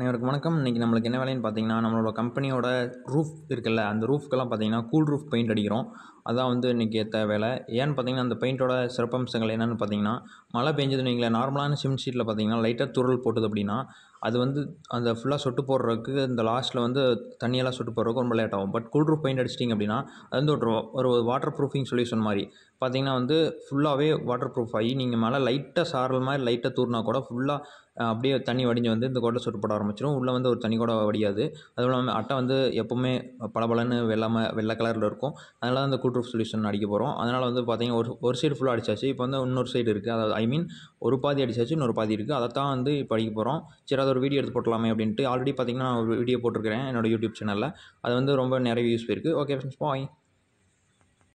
அனைவருக்கும் வணக்கம் இன்றைக்கி நம்மளுக்கு என்ன வேலைன்னு பார்த்தீங்கன்னா நம்மளோட கம்பெனியோட ரூஃப் இருக்குல்ல அந்த ரூஃப்க்கெல்லாம் பார்த்தீங்கன்னா கூல் ரூஃப் பெயிண்ட் அடிக்கிறோம் அதான் வந்து இன்றைக்கி ஏற்ற வேலை ஏன்னு பார்த்தீங்கன்னா அந்த பெயிண்ட்டோட சிறப்பம்சங்கள் என்னென்னு பார்த்தீங்கன்னா மழை பெஞ்சது நீங்கள் நார்மலான சிமெண்ட் ஷீட்டில் பார்த்தீங்கன்னா லைட்டாக துருள் போட்டது அப்படின்னா அது வந்து அந்த ஃபுல்லாக சொட்டு போடுறதுக்கு இந்த லாஸ்ட்டில் வந்து தண்ணியெல்லாம் சொட்டு போடுறதுக்கு ரொம்ப லேட் ஆகும் பட் கூல் ரூஃப் பெயிண்ட் அடிச்சிட்டிங்க அப்படின்னா அது வந்து ஒரு ஒரு வாட்டர் ப்ரூஃபிங் சொல்யூஷன் மாதிரி பார்த்தீங்கன்னா வந்து ஃபுல்லாகவே வாட்டர் ப்ரூஃப் ஆகி நீங்கள் மேலே லைட்டாக சாரல் மாதிரி லைட்டாக தூர்னா கூட ஃபுல்லாக அப்படியே தண்ணி வடிஞ்சு வந்து இந்த கோட்டை சுட்டுப்பட ஆரம்பிச்சிடும் உள்ளே வந்து ஒரு தண்ணி கூட வடியாது அதுவும் இல்லாமல் அட்டை வந்து எப்போவுமே பளபளன்னு வெள்ளாமல் வெள்ளை கலரில் இருக்கும் அதனால் அந்த கூட்ரூஃப் சொல்யூஷன் அடிக்க போகிறோம் அதனால் வந்து பார்த்தீங்கன்னா ஒரு ஒரு சைடு ஃபுல்லாக அடிச்சாச்சு இப்போ வந்து இன்னொரு சைடு இருக்குது அதாவது ஐ மீன் ஒரு பாதி அடிச்சாச்சு இன்னொரு பாதி இருக்குது அதை தான் வந்து இப்போ அடிக்க போகிறோம் சரி அதை ஒரு வீடியோ எடுத்து போட்டலாமே அப்படின்ட்டு ஆல்ரெடி பார்த்தீங்கன்னா நான் ஒரு வீடியோ போட்டிருக்கிறேன் என்னோடய யூடியூப் சேனலில் அது வந்து ரொம்ப நிறைய வியூஸ் போயிருக்கு ஓகே ஃப்ரெண்ட்ஸ் பாய்